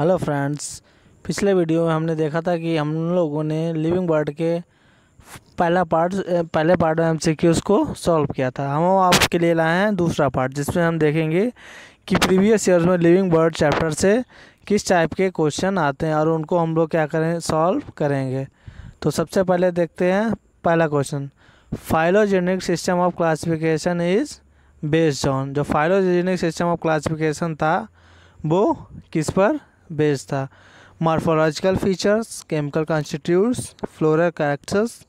hello friends पिछले video में हमने देखा था कि हम लोगों ने लिविंग बर्ड के पहला पार्ट पहले पार्ट में हम एमसीक्यूज को सॉल्व किया था हम आपके लिए लाए हैं दूसरा पार्ट जिसमें हम देखेंगे कि प्रीवियस ईयर में लिविंग बर्ड चैप्टर से किस टाइप के क्वेश्चन आते हैं और उनको हम लोग क्या करें सॉल्व करेंगे तो सबसे पहले देखते हैं पहला question phylogenic system of classification is based on जो फाइलोजेनिक सिस्टम ऑफ क्लासिफिकेशन था वो किस पर बेस्ड था morphological features chemical constituents floral characters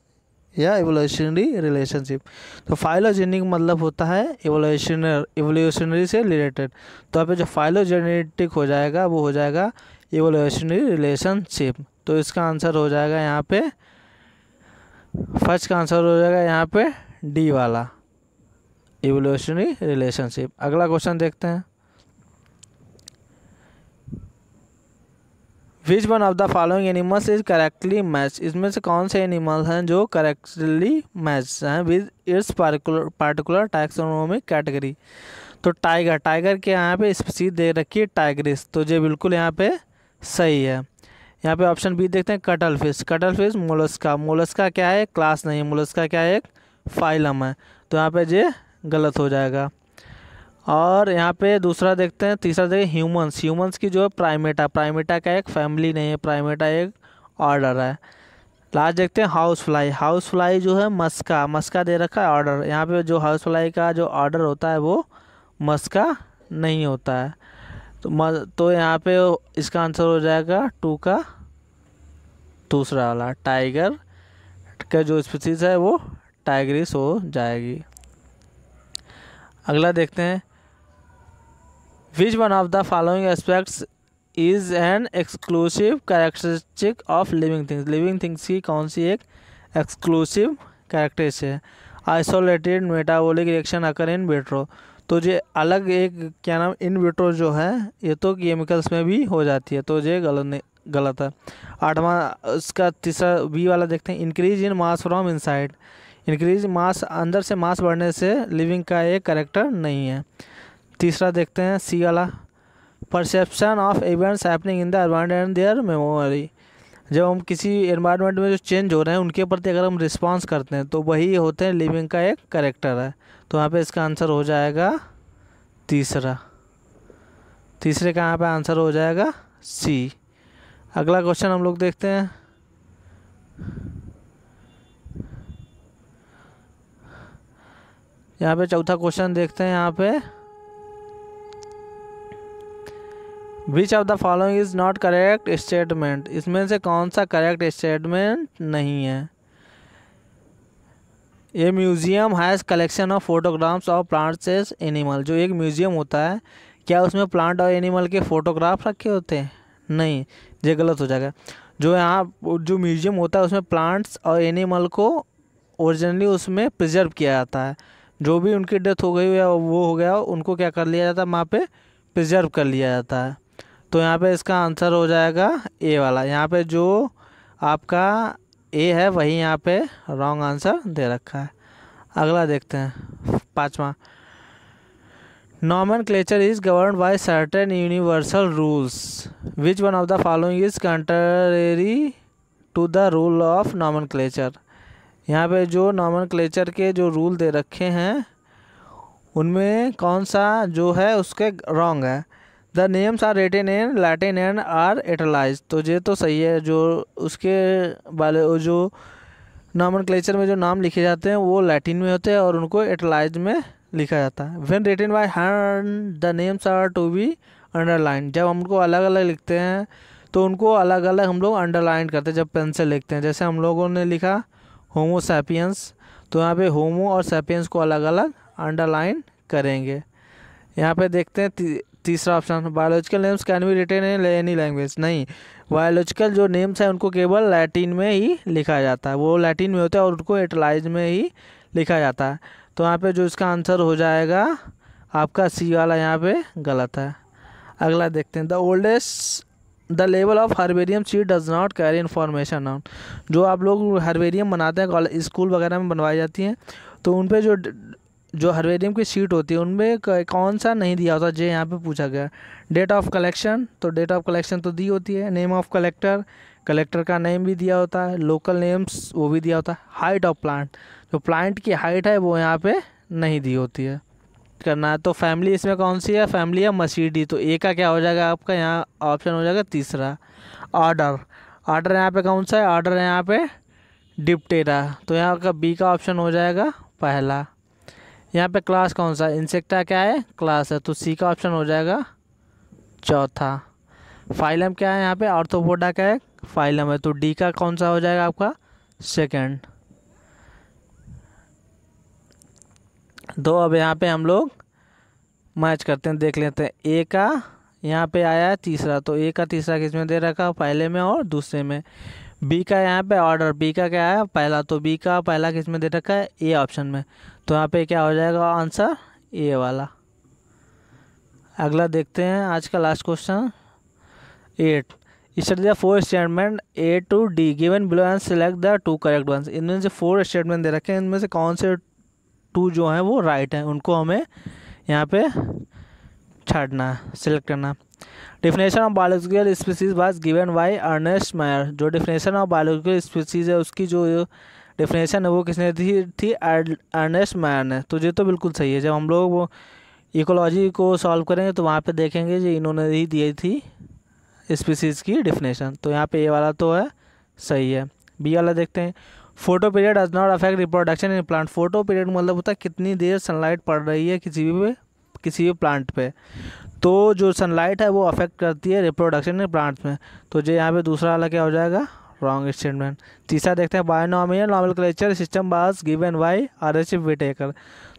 या एवोल्यूशनरी रिलेशनशिप तो फाइलोजेनिक मतलब होता है एवोल्यूशनर एवोल्यूशनरी से रिलेटेड तो यहाँ पे जो फाइलोजेनेटिक हो जाएगा वो हो जाएगा एवोल्यूशनरी रिलेशनशिप तो इसका आंसर हो जाएगा यहाँ पे फर्स्ट का आंसर हो जाएगा यहाँ पे डी वाला एवोल्यूशनरी रिलेशनशिप अगला क्वेश्चन देखते हैं which one of the following animals is correctly match इसमें से कौन से एनिमल्स हैं जो करेक्टली मैच हैं with its particular taxonomic category तो टाइगर टाइगर के यहाँ पे स्पीसी दे रखी है टाइग्रिस तो ये बिल्कुल यहाँ पे सही है यहाँ पे ऑप्शन बी देखते हैं cuttle fish cuttle fish Mollusca Mollusca क्या है क्लास नहीं है मोलस्का क्या है एक फाइलम है तो यहाँ पे ये गलत हो जाएगा और यहाँ पे दूसरा देखते हैं तीसरा देखिए ह्यूमंस ह्यूमंस की जो है प्राइमेटा प्राइमेटा का एक फैमिली नहीं है प्राइमेटा एक ऑर्डर है लास्ट देखते हैं हाउस फ्लाई हाउस फ्लाई जो है मस्का मस्का दे रखा है ऑर्डर यहाँ पे जो हाउस फ्लाई का जो ऑर्डर होता है वो मस्का नहीं होता है तो म, तो यहाँ पे इसका आंसर हो जाएगा टू का दूसरा वाला टाइगर का जो स्पीसीज है वो टाइगरिस हो जाएगी अगला देखते हैं which one of the following aspects is an exclusive characteristic of living things living things की कौन सी एक एक्सक्लूसिव कैरेक्टरिस्ट है isolated metabolic reaction occur in vitro तो ये अलग एक क्या नाम इन विट्रो जो है ये तो केमिकल्स में भी हो जाती है तो ये गलत नहीं गलत है आठवां उसका तीसरा बी वाला देखते हैं increase in mass from inside increase mass अंदर से मास बढ़ने से लिविंग का एक करेक्टर नहीं है तीसरा देखते हैं सी वाला perception of events happening in the environment and their memory जब हम किसी एनवायरमेंट में जो चेंज हो रहे हैं उनके प्रति अगर हम रिस्पॉन्स करते हैं तो वही होते हैं लिविंग का एक करेक्टर है तो यहाँ पे इसका आंसर हो जाएगा तीसरा तीसरे का यहाँ पे आंसर हो जाएगा सी अगला क्वेश्चन हम लोग देखते हैं यहाँ पे चौथा क्वेश्चन देखते हैं यहाँ पे which of the following is not correct statement इसमें से कौन सा करेक्ट स्टेटमेंट नहीं है ये museum has collection of photographs of plants as animal जो एक म्यूज़ियम होता है क्या उसमें प्लांट और एनिमल के फ़ोटोग्राफ रखे होते हैं नहीं ये गलत हो जाएगा जो यहाँ जो म्यूज़ियम होता है उसमें प्लांट्स और एनिमल को ओरिजिनली उसमें प्रिजर्व किया जाता है जो भी उनकी डेथ हो गई या वो हो गया उनको क्या कर लिया जाता है वहाँ पर प्रिजर्व कर लिया जाता है तो यहाँ पे इसका आंसर हो जाएगा ए वाला यहाँ पे जो आपका ए है वही यहाँ पे रॉन्ग आंसर दे रखा है अगला देखते हैं पाँचवा nomenclature is govern by certain universal rules which one of the following is contrary to the rule of nomenclature यहाँ पे जो नॉमन क्लेचर के जो रूल दे रखे हैं उनमें कौन सा जो है उसके रॉन्ग है the names are written in Latin and are italicised तो ये तो सही है जो उसके वाले जो क्लेचर में जो नाम लिखे जाते हैं वो लैटिन में होते हैं और उनको एटलाइज में लिखा जाता है when written by hand the names are to be underline जब हमको अलग अलग लिखते हैं तो उनको अलग अलग हम लोग अंडरलाइन करते हैं जब पेन से लिखते हैं जैसे हम लोगों ने लिखा होमो सैपियंस तो यहाँ पे होमो और सैपियंस को अलग अलग अंडरलाइन करेंगे यहाँ पे देखते हैं तीसरा option biological names can be written in any language नहीं बायोलॉजिकल जो नेम्स हैं उनको केवल लैटिन में ही लिखा जाता है वो लैटिन में होता है और उनको एटलाइज में ही लिखा जाता है तो यहाँ पे जो इसका आंसर हो जाएगा आपका सी वाला यहाँ पे गलत है अगला देखते हैं द ओल्डेस्ट द लेवल of herbarium sheet does not carry information on जो आप लोग हर्बेरियम बनाते हैं स्कूल वगैरह में बनवाई जाती हैं तो उन पर जो जो हरवेरियम की सीट होती है उनमें कौन सा नहीं दिया होता जे यहाँ पे पूछा गया डेट ऑफ कलेक्शन तो डेट ऑफ कलेक्शन तो दी होती है नेम ऑफ कलेक्टर कलेक्टर का नेम भी दिया होता है लोकल नेम्स वो भी दिया होता है हाइट ऑफ प्लांट जो प्लांट की हाइट है वो यहाँ पे नहीं दी होती है करना है तो फैमिली इसमें कौन सी है फैमिली है मसीडी तो ए का क्या हो जाएगा आपका यहाँ ऑप्शन हो जाएगा तीसरा ऑर्डर ऑर्डर यहाँ पे कौन सा है ऑर्डर यहाँ पे डिप्टेरा तो यहाँ का बी का ऑप्शन हो जाएगा पहला यहाँ पे क्लास कौन सा इंसेक्टा क्या है क्लास है तो सी का ऑप्शन हो जाएगा चौथा फाइलम क्या है यहाँ पे आर्थोपोडा क्या है फाइलम है तो डी का कौन सा हो जाएगा आपका सेकंड दो अब यहाँ पे हम लोग मैच करते हैं देख लेते हैं ए का यहाँ पे आया है तीसरा तो ए का तीसरा किस में दे रखा पहले में और दूसरे में बी का यहाँ पे ऑर्डर बी का क्या है पहला तो बी का पहला किस में दे रखा है ए ऑप्शन में तो यहाँ पे क्या हो जाएगा आंसर ए वाला अगला देखते हैं आज का last question at this four statement A to D given below and select the two correct ones इनमें से फोर स्टेटमेंट दे रखे हैं इनमें से कौन से टू जो हैं वो राइट हैं उनको हमें यहाँ पे छाटना सेलेक्ट करना definition of biological species was given by Ernest Mayr जो डिफिनेशन ऑफ बायोलॉजिकल स्पीसीज है उसकी जो डिफिनेशन है वो किसने दी थी अर्नेस्ट मायर ने तो ये तो बिल्कुल सही है जब हम लोग वो इकोलॉजी को सॉल्व करेंगे तो वहाँ पे देखेंगे जो इन्होंने ही दी थी स्पीसीज़ की डिफिनेशन तो यहाँ पे ए वाला तो है सही है बी वाला देखते हैं photoperiod does not affect reproduction in plant photoperiod मतलब होता है कितनी देर सनलाइट पड़ रही है किसी भी किसी भी प्लांट पे तो जो सनलाइट है वो अफेक्ट करती है रिप्रोडक्शन प्लांट में तो जो यहाँ पे दूसरा वाला क्या हो जाएगा रॉन्ग स्टेटमेंट तीसरा देखते हैं binomial nomenclature system was given by R H Whittaker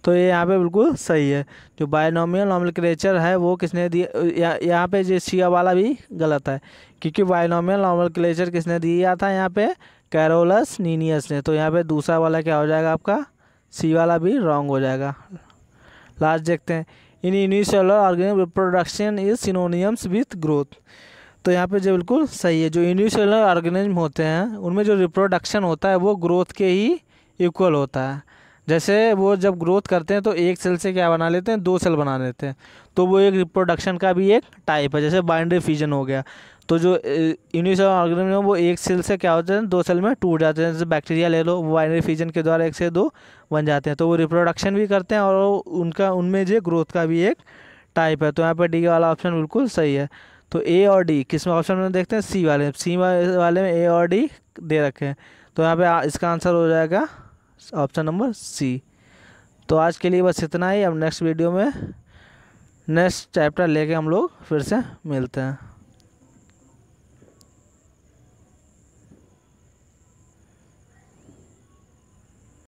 तो ये यहाँ पे बिल्कुल सही है जो बायोनोमियल नॉर्मल क्लेचर है वो किसने दिया यहाँ पे जो सिया वाला भी गलत है क्योंकि बायोनोमियल नॉर्मल क्लेचर किसने दिया था यहाँ पे कैरोलस नीनियस ने तो यहाँ पे दूसरा वाला क्या हो जाएगा आपका सी वाला भी रॉन्ग हो जाएगा लास्ट देखते हैं in initial organic reproduction is synonymous with growth तो यहाँ पे जो बिल्कुल सही है जो इनिशियल ऑर्गेनिज्म होते हैं उनमें जो रिप्रोडक्शन होता है वो ग्रोथ के ही इक्वल होता है जैसे वो जब ग्रोथ करते हैं तो एक सेल से क्या बना लेते हैं दो सेल बना लेते हैं तो वो एक रिप्रोडक्शन का भी एक टाइप है जैसे बाइंड्री फ्यूजन हो गया तो जो यूनिसेल ऑर्गेनिज्म है वो एक सेल से क्या होते हैं दो सेल में टूट जाते हैं जैसे बैक्टीरिया ले लो वो बाइनरी फ्यूजन के द्वारा एक से दो बन जाते हैं तो वो रिप्रोडक्शन भी करते हैं और उनका उनमें जो ग्रोथ का भी एक टाइप है तो यहाँ पर डी वाला ऑप्शन बिल्कुल सही है तो ए और डी किस में ऑप्शन में देखते हैं सी वाले सी वाले में ए और डी दे रखे हैं तो यहाँ पर इसका आंसर हो जाएगा ऑप्शन नंबर सी तो आज के लिए बस इतना ही अब नेक्स्ट वीडियो में नेक्स्ट चैप्टर लेके हम लोग फिर से मिलते हैं